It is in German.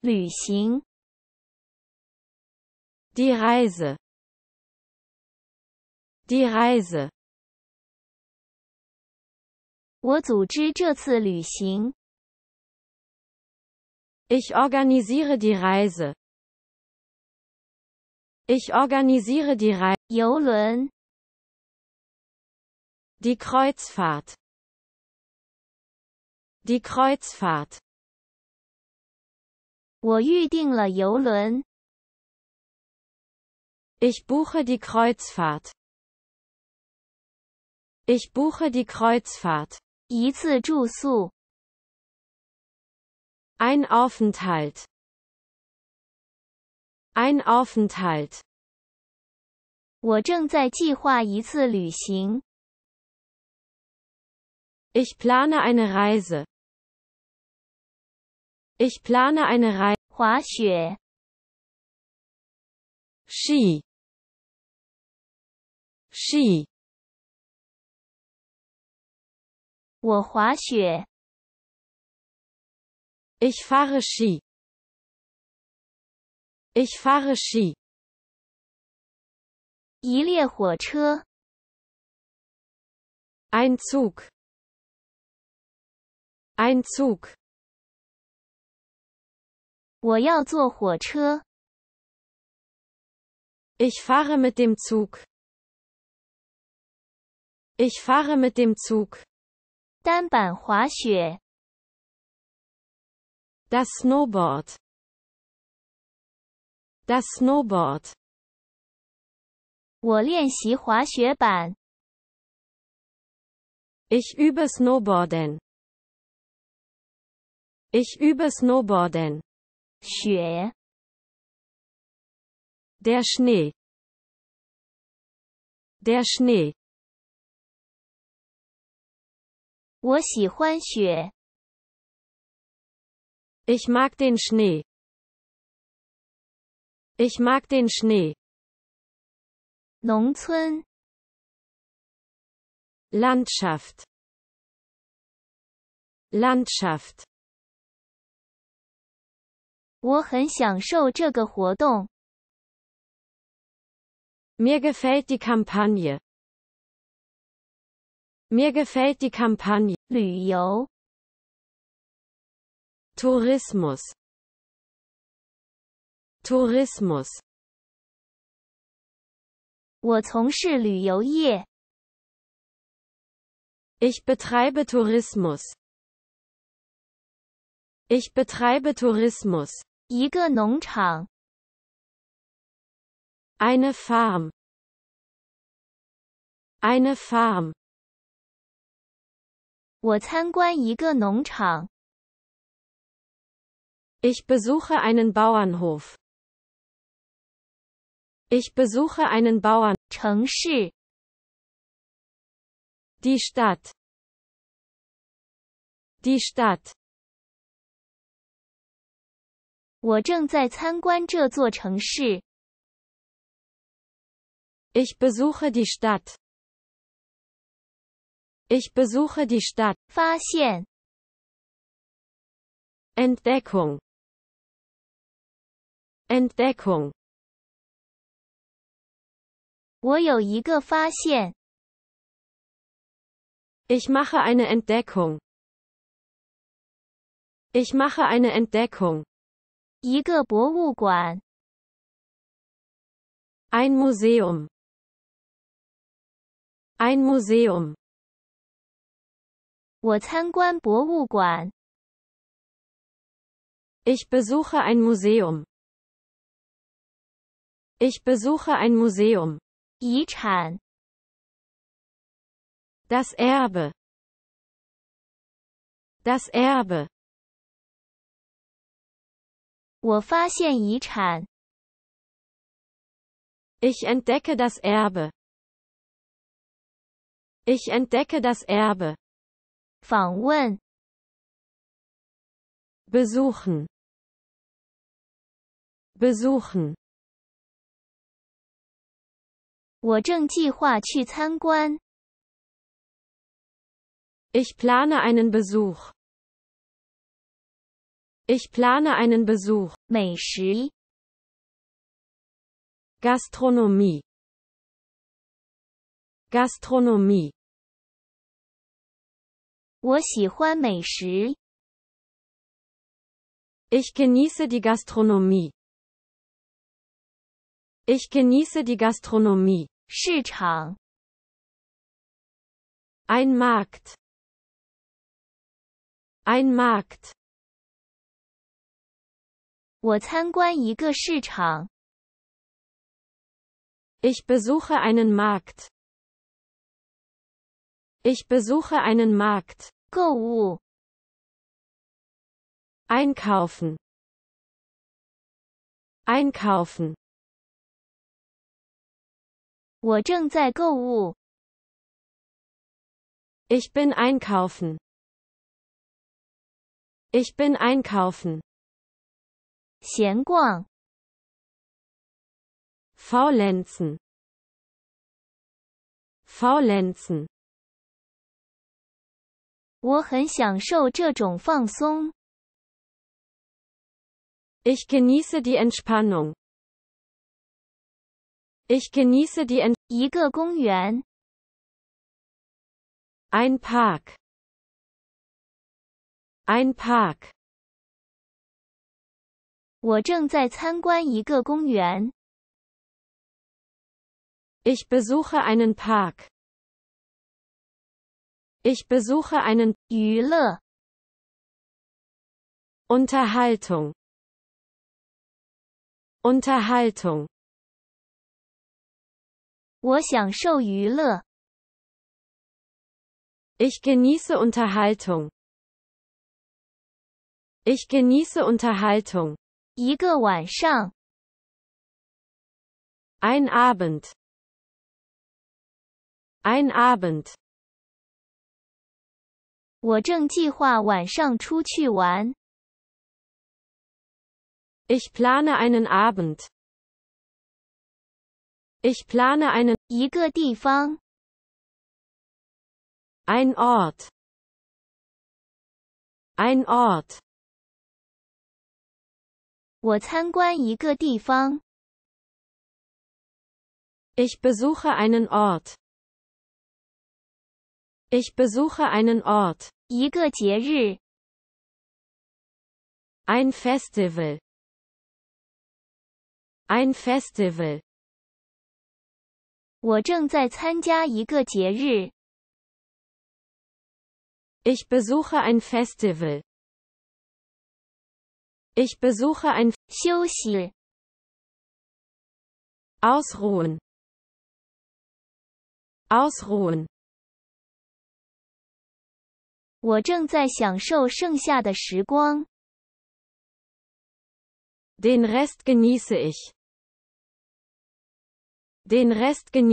旅行 die Reise die Reise 我组织这次旅行 ich organisiere die Reise ich organisiere die Reise 游轮 die Kreuzfahrt die Kreuzfahrt 我预定了游轮。Ich buche die Kreuzfahrt. Ich buche die Kreuzfahrt. 一次住宿。Ein Aufenthalt. Ein Aufenthalt. 我正在计划一次旅行。Ich plane eine Reise. Ich plane eine Reise. 滑雪 Ski. Ski. 我滑雪 Ich fahre Ski. Ich fahre Ski. 一列火车 Ein Zug. Ein Zug. 我要坐火车. Ich fahre mit dem Zug. Ich fahre mit dem Zug. Das Snowboard. Das Snowboard. Ich übe Snowboarden. Ich übe Snowboarden. 雪 der Schnee der Schnee 我喜欢雪 ich mag den Schnee ich mag den Schnee 农村 Landschaft Landschaft 我很享受这个活动。Mir gefällt die Kampagne. Mir gefällt die Kampagne. 旅游 Tourismus. Tourismus. 我从事旅游业。Ich betreibe Tourismus. Ich betreibe Tourismus. Eine Farm. Eine Farm. Ich besuche einen Bauernhof. Ich besuche einen Bauern. Die Stadt. Die Stadt. 我正在参观这座城市。Ich besuche die Stadt. Ich besuche die Stadt. 发现。Entdeckung. Entdeckung。我有一个发现。Ich mache eine Entdeckung. Ich mache eine Entdeckung. Ein Museum. Ein Museum. Ich besuche ein Museum. Ich besuche ein Museum. Das Erbe. Das Erbe. 我发现遗产. Ich entdecke das Erbe. Ich entdecke das Erbe. 访问。Besuchen. Besuchen. Besuchen. 我正计划去参观. Ich plane einen Besuch. Ich plane einen Besuch. 美食 Gastronomie Gastronomie 我喜欢美食 Ich genieße die Gastronomie. Ich genieße die Gastronomie. 市场 Ein Markt. Ein Markt. 我参观一个市场。Ich besuche einen Markt. Ich besuche einen Markt. 购物。Einkaufen. Einkaufen. Einkaufen. Ich bin einkaufen. Ich bin einkaufen. 闲逛。faulenzen faulenzen 我很享受这种放松。Ich genieße die Entspannung. Ich genieße die Ent Ein Park. Ein Park. 我正在参观一个公园。Ich besuche einen Park. Ich besuche einen 娱乐 Unterhaltung. Unterhaltung. 我享受娱乐。Ich genieße Unterhaltung. Ich genieße Unterhaltung. 一个晚上，ein Abend，ein Abend，我正计划晚上出去玩。Ich plane einen Abend。Ich plane einen。一个地方，ein Ort，ein Ort。我参观一个地方。Ich besuche einen Ort. Ich besuche einen Ort. 一个节日。Ein Festival. Ein Festival. 我正在参加一个节日。Ich besuche ein Festival. Ich besuche ein 休息 Ausruhen. Ausruhen. Den Rest genieße ich. Den Rest genieße